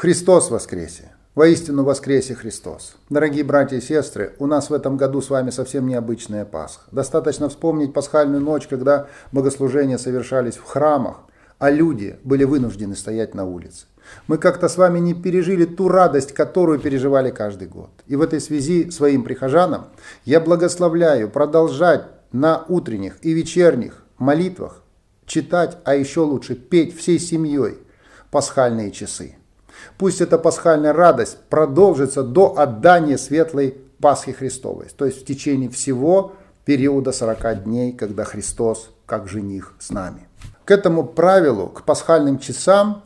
Христос воскресе! Воистину воскресе Христос! Дорогие братья и сестры, у нас в этом году с вами совсем необычная Пасха. Достаточно вспомнить пасхальную ночь, когда богослужения совершались в храмах, а люди были вынуждены стоять на улице. Мы как-то с вами не пережили ту радость, которую переживали каждый год. И в этой связи своим прихожанам я благословляю продолжать на утренних и вечерних молитвах читать, а еще лучше петь всей семьей пасхальные часы. Пусть эта пасхальная радость продолжится до отдания светлой Пасхи Христовой, то есть в течение всего периода 40 дней, когда Христос как жених с нами. К этому правилу, к пасхальным часам,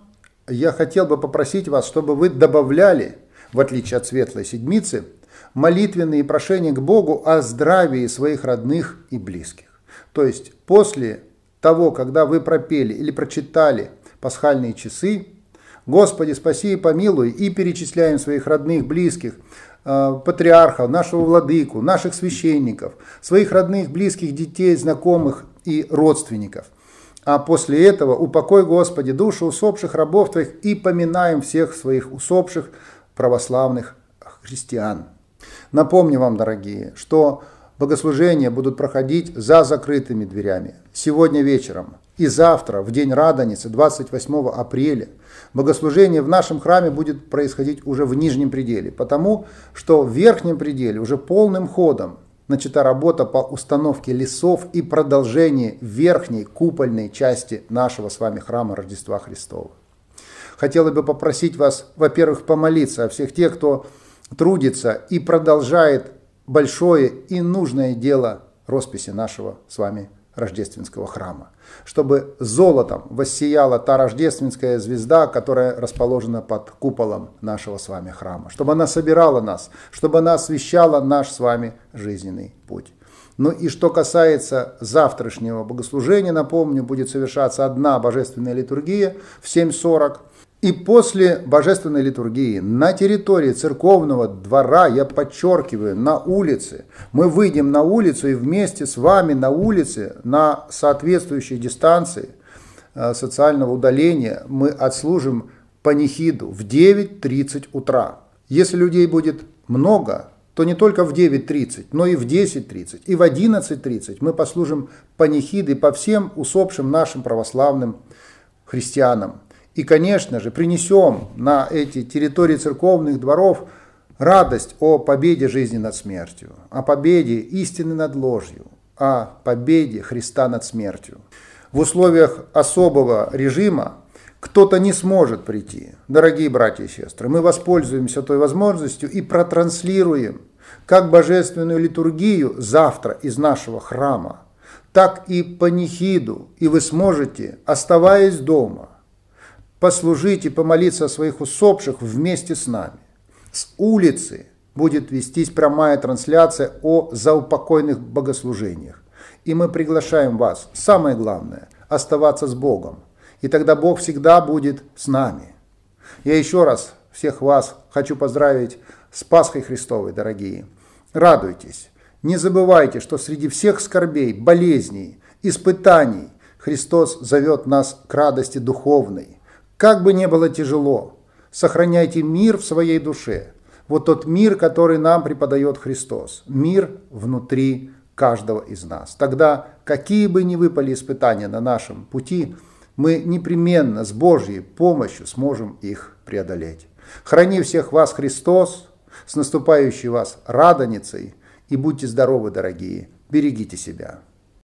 я хотел бы попросить вас, чтобы вы добавляли, в отличие от Светлой Седмицы, молитвенные прошения к Богу о здравии своих родных и близких. То есть после того, когда вы пропели или прочитали пасхальные часы, Господи, спаси и помилуй, и перечисляем своих родных, близких, э, патриархов, нашего владыку, наших священников, своих родных, близких, детей, знакомых и родственников. А после этого упокой, Господи, души усопших рабов Твоих и поминаем всех своих усопших православных христиан. Напомню вам, дорогие, что богослужения будут проходить за закрытыми дверями. Сегодня вечером и завтра, в день Радоницы, 28 апреля, богослужение в нашем храме будет происходить уже в нижнем пределе, потому что в верхнем пределе уже полным ходом начата работа по установке лесов и продолжение верхней купольной части нашего с вами храма Рождества Христова. Хотела бы попросить вас, во-первых, помолиться о всех тех, кто трудится и продолжает большое и нужное дело росписи нашего с вами рождественского храма, чтобы золотом воссияла та рождественская звезда, которая расположена под куполом нашего с вами храма, чтобы она собирала нас, чтобы она освещала наш с вами жизненный путь. Ну и что касается завтрашнего богослужения, напомню, будет совершаться одна божественная литургия в 7.40. И после божественной литургии на территории церковного двора, я подчеркиваю, на улице, мы выйдем на улицу и вместе с вами на улице, на соответствующей дистанции э, социального удаления, мы отслужим панихиду в 9.30 утра. Если людей будет много, то не только в 9.30, но и в 10.30, и в 11.30 мы послужим панихиды по всем усопшим нашим православным христианам. И, конечно же, принесем на эти территории церковных дворов радость о победе жизни над смертью, о победе истины над ложью, о победе Христа над смертью. В условиях особого режима кто-то не сможет прийти. Дорогие братья и сестры, мы воспользуемся той возможностью и протранслируем как божественную литургию завтра из нашего храма, так и панихиду, и вы сможете, оставаясь дома, послужить и помолиться о своих усопших вместе с нами. С улицы будет вестись прямая трансляция о заупокойных богослужениях. И мы приглашаем вас, самое главное, оставаться с Богом. И тогда Бог всегда будет с нами. Я еще раз всех вас хочу поздравить с Пасхой Христовой, дорогие. Радуйтесь. Не забывайте, что среди всех скорбей, болезней, испытаний Христос зовет нас к радости духовной. Как бы ни было тяжело, сохраняйте мир в своей душе. Вот тот мир, который нам преподает Христос. Мир внутри каждого из нас. Тогда, какие бы ни выпали испытания на нашем пути, мы непременно с Божьей помощью сможем их преодолеть. Храни всех вас Христос, с наступающей вас радоницей, и будьте здоровы, дорогие, берегите себя.